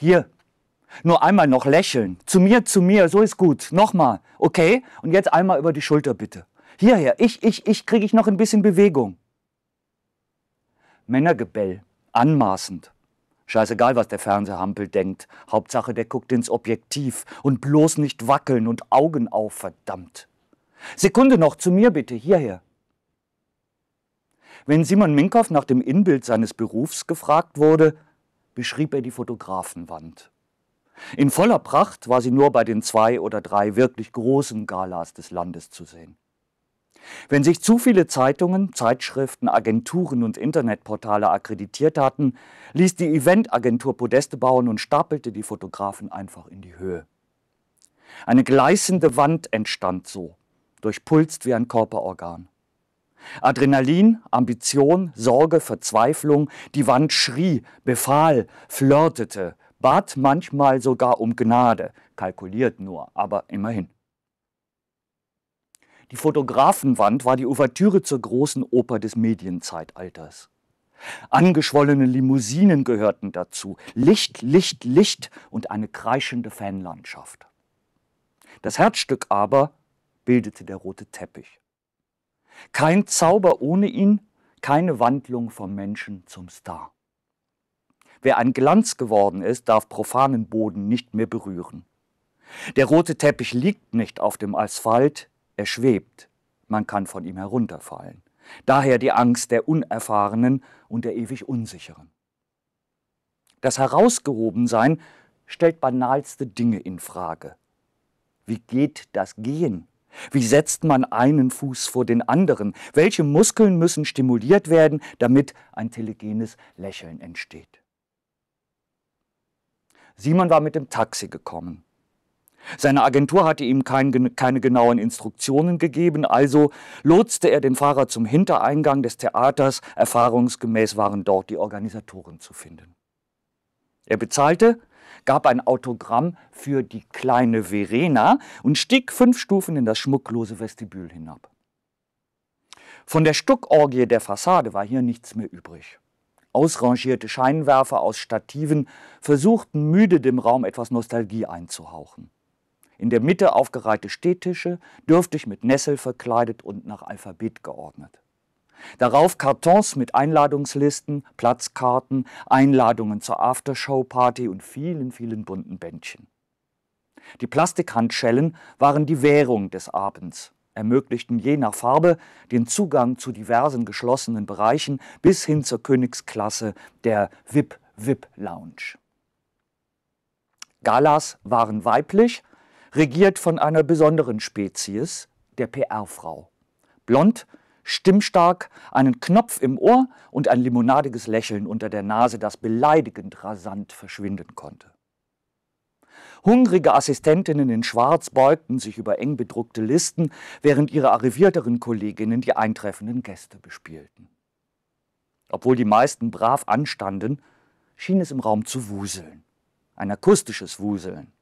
Hier, nur einmal noch lächeln. Zu mir, zu mir, so ist gut. Nochmal, okay? Und jetzt einmal über die Schulter bitte. Hierher, ich, ich, ich, kriege ich noch ein bisschen Bewegung. Männergebell, anmaßend. Scheißegal, was der Fernsehampel denkt. Hauptsache, der guckt ins Objektiv und bloß nicht wackeln und Augen auf, verdammt. Sekunde noch, zu mir bitte, hierher. Wenn Simon Minkow nach dem Inbild seines Berufs gefragt wurde, beschrieb er die Fotografenwand. In voller Pracht war sie nur bei den zwei oder drei wirklich großen Galas des Landes zu sehen. Wenn sich zu viele Zeitungen, Zeitschriften, Agenturen und Internetportale akkreditiert hatten, ließ die Eventagentur Podeste bauen und stapelte die Fotografen einfach in die Höhe. Eine gleißende Wand entstand so, durchpulst wie ein Körperorgan. Adrenalin, Ambition, Sorge, Verzweiflung, die Wand schrie, befahl, flirtete, bat manchmal sogar um Gnade, kalkuliert nur, aber immerhin. Die Fotografenwand war die Ouvertüre zur großen Oper des Medienzeitalters. Angeschwollene Limousinen gehörten dazu, Licht, Licht, Licht und eine kreischende Fanlandschaft. Das Herzstück aber bildete der rote Teppich. Kein Zauber ohne ihn, keine Wandlung vom Menschen zum Star. Wer ein Glanz geworden ist, darf profanen Boden nicht mehr berühren. Der rote Teppich liegt nicht auf dem Asphalt, er schwebt. Man kann von ihm herunterfallen. Daher die Angst der Unerfahrenen und der ewig Unsicheren. Das Herausgehobensein stellt banalste Dinge in Frage. Wie geht das Gehen wie setzt man einen Fuß vor den anderen? Welche Muskeln müssen stimuliert werden, damit ein telegenes Lächeln entsteht? Simon war mit dem Taxi gekommen. Seine Agentur hatte ihm kein, keine genauen Instruktionen gegeben, also lotste er den Fahrer zum Hintereingang des Theaters. Erfahrungsgemäß waren dort die Organisatoren zu finden. Er bezahlte, gab ein Autogramm für die kleine Verena und stieg fünf Stufen in das schmucklose Vestibül hinab. Von der Stuckorgie der Fassade war hier nichts mehr übrig. Ausrangierte Scheinwerfer aus Stativen versuchten müde dem Raum etwas Nostalgie einzuhauchen. In der Mitte aufgereihte Stehtische, dürftig mit Nessel verkleidet und nach Alphabet geordnet. Darauf Kartons mit Einladungslisten, Platzkarten, Einladungen zur Aftershow-Party und vielen, vielen bunten Bändchen. Die Plastikhandschellen waren die Währung des Abends, ermöglichten je nach Farbe den Zugang zu diversen geschlossenen Bereichen bis hin zur Königsklasse der VIP-VIP-Lounge. Galas waren weiblich, regiert von einer besonderen Spezies, der PR-Frau. Blond, stimmstark, einen Knopf im Ohr und ein limonadiges Lächeln unter der Nase, das beleidigend rasant verschwinden konnte. Hungrige Assistentinnen in Schwarz beugten sich über eng bedruckte Listen, während ihre arrivierteren Kolleginnen die eintreffenden Gäste bespielten. Obwohl die meisten brav anstanden, schien es im Raum zu wuseln, ein akustisches Wuseln.